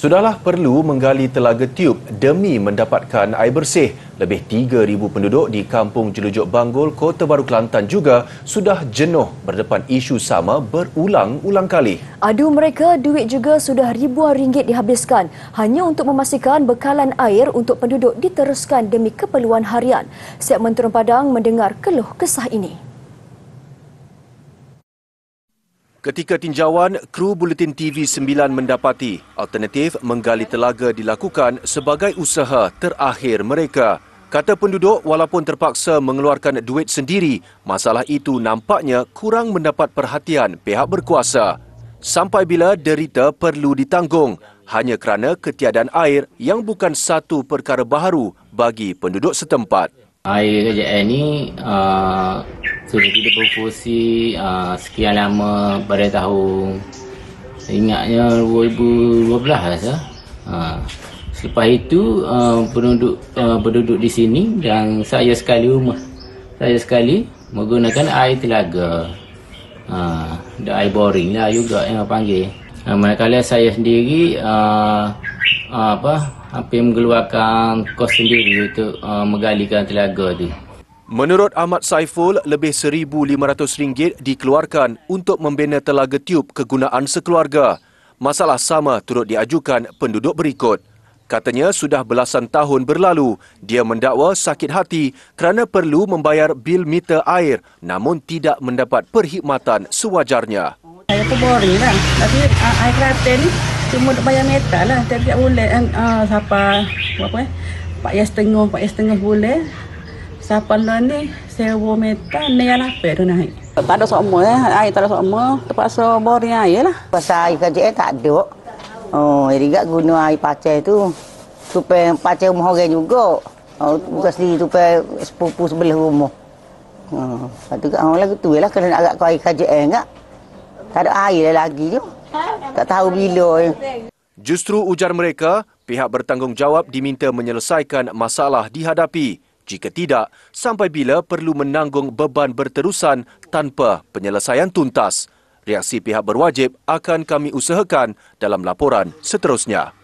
Sudahlah perlu menggali telaga tiub demi mendapatkan air bersih. Lebih 3,000 penduduk di kampung Jelujuk Banggol, Kota Baru Kelantan juga sudah jenuh berdepan isu sama berulang-ulang kali. Aduh mereka, duit juga sudah ribuan ringgit dihabiskan hanya untuk memastikan bekalan air untuk penduduk diteruskan demi keperluan harian. Setiap Menteri Padang mendengar keluh kesah ini. Ketika tinjauan, kru Buletin TV9 mendapati alternatif menggali telaga dilakukan sebagai usaha terakhir mereka. Kata penduduk, walaupun terpaksa mengeluarkan duit sendiri, masalah itu nampaknya kurang mendapat perhatian pihak berkuasa. Sampai bila derita perlu ditanggung hanya kerana ketiadaan air yang bukan satu perkara baru bagi penduduk setempat. Air KJN ini uh, So jadi dia berfungsi uh, ah, sekian lama pada tahun ingatnya 2012 lah ya. Uh, selepas itu uh, penduduk uh, ah, penduduk di sini dan saya sekali rumah saya sekali menggunakan air telaga. Ha, uh, air boring lah juga yang panggil. Uh, manakala saya sendiri uh, uh, apa hampir mengeluarkan kos sendiri untuk uh, menggalikan telaga tu. Menurut Ahmad Saiful, lebih RM1,500 dikeluarkan untuk membina telaga tiup kegunaan sekeluarga. Masalah sama turut diajukan penduduk berikut. Katanya sudah belasan tahun berlalu, dia mendakwa sakit hati kerana perlu membayar bil meter air namun tidak mendapat perkhidmatan sewajarnya. Saya pun boring lah. Tapi uh, air kereta ni cuma untuk bayar meter lah. Tapi tak boleh ah, Uh, ah, siapa? Apa, apa eh? Pak Yas Pak Yas boleh. Sapan ni sewa meta ni yang lapa tu naik. Tak ada semua eh. Air tak ada semua. Terpaksa bor ni air lah. Pasal air kerja eh, tak ada. Oh, jadi tak guna air pacar tu. Supaya pacar rumah orang juga. Oh, bukan sendiri tu sepupu sebelah rumah. Hmm. Lepas kat orang lagu tu lah kena nak agak kau kajian eh, enggak. Tak ada air dah lagi tu. Tak tahu bila. Eh. Justru ujar mereka, pihak bertanggungjawab diminta menyelesaikan masalah dihadapi. Jika tidak, sampai bila perlu menanggung beban berterusan tanpa penyelesaian tuntas? Reaksi pihak berwajib akan kami usahakan dalam laporan seterusnya.